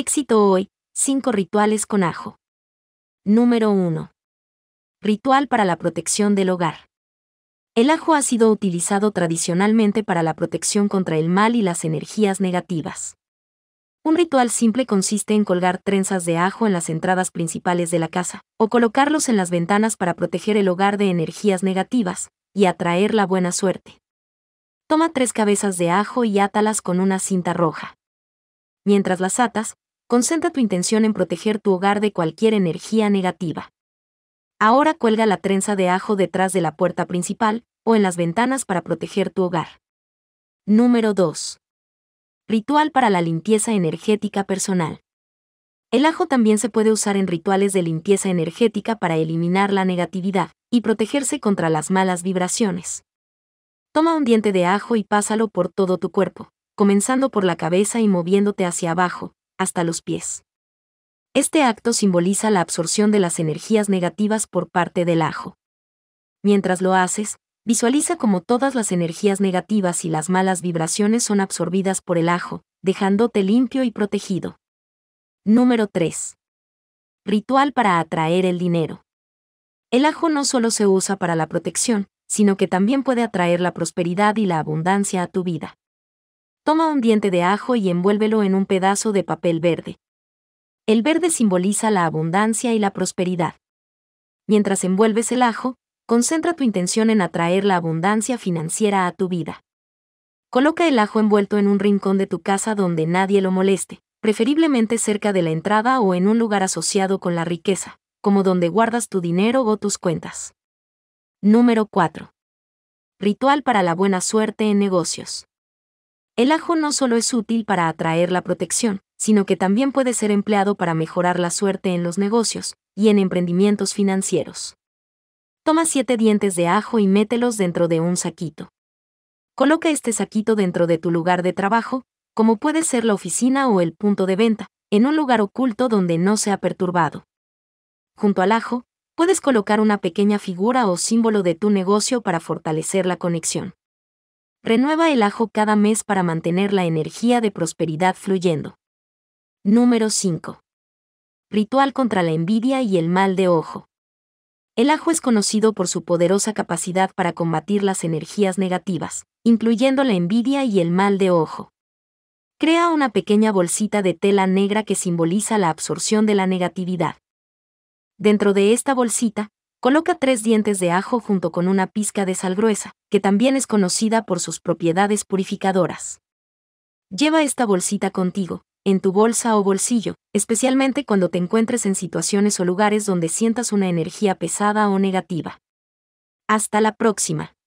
Éxito hoy, 5 rituales con ajo. Número 1. Ritual para la protección del hogar. El ajo ha sido utilizado tradicionalmente para la protección contra el mal y las energías negativas. Un ritual simple consiste en colgar trenzas de ajo en las entradas principales de la casa, o colocarlos en las ventanas para proteger el hogar de energías negativas, y atraer la buena suerte. Toma tres cabezas de ajo y átalas con una cinta roja. Mientras las atas, Concentra tu intención en proteger tu hogar de cualquier energía negativa. Ahora cuelga la trenza de ajo detrás de la puerta principal o en las ventanas para proteger tu hogar. Número 2. Ritual para la limpieza energética personal. El ajo también se puede usar en rituales de limpieza energética para eliminar la negatividad y protegerse contra las malas vibraciones. Toma un diente de ajo y pásalo por todo tu cuerpo, comenzando por la cabeza y moviéndote hacia abajo, hasta los pies. Este acto simboliza la absorción de las energías negativas por parte del ajo. Mientras lo haces, visualiza como todas las energías negativas y las malas vibraciones son absorbidas por el ajo, dejándote limpio y protegido. Número 3. Ritual para atraer el dinero. El ajo no solo se usa para la protección, sino que también puede atraer la prosperidad y la abundancia a tu vida. Toma un diente de ajo y envuélvelo en un pedazo de papel verde. El verde simboliza la abundancia y la prosperidad. Mientras envuelves el ajo, concentra tu intención en atraer la abundancia financiera a tu vida. Coloca el ajo envuelto en un rincón de tu casa donde nadie lo moleste, preferiblemente cerca de la entrada o en un lugar asociado con la riqueza, como donde guardas tu dinero o tus cuentas. Número 4. Ritual para la buena suerte en negocios. El ajo no solo es útil para atraer la protección, sino que también puede ser empleado para mejorar la suerte en los negocios y en emprendimientos financieros. Toma siete dientes de ajo y mételos dentro de un saquito. Coloca este saquito dentro de tu lugar de trabajo, como puede ser la oficina o el punto de venta, en un lugar oculto donde no sea perturbado. Junto al ajo, puedes colocar una pequeña figura o símbolo de tu negocio para fortalecer la conexión. Renueva el ajo cada mes para mantener la energía de prosperidad fluyendo. Número 5. Ritual contra la envidia y el mal de ojo. El ajo es conocido por su poderosa capacidad para combatir las energías negativas, incluyendo la envidia y el mal de ojo. Crea una pequeña bolsita de tela negra que simboliza la absorción de la negatividad. Dentro de esta bolsita, Coloca tres dientes de ajo junto con una pizca de sal gruesa, que también es conocida por sus propiedades purificadoras. Lleva esta bolsita contigo, en tu bolsa o bolsillo, especialmente cuando te encuentres en situaciones o lugares donde sientas una energía pesada o negativa. Hasta la próxima.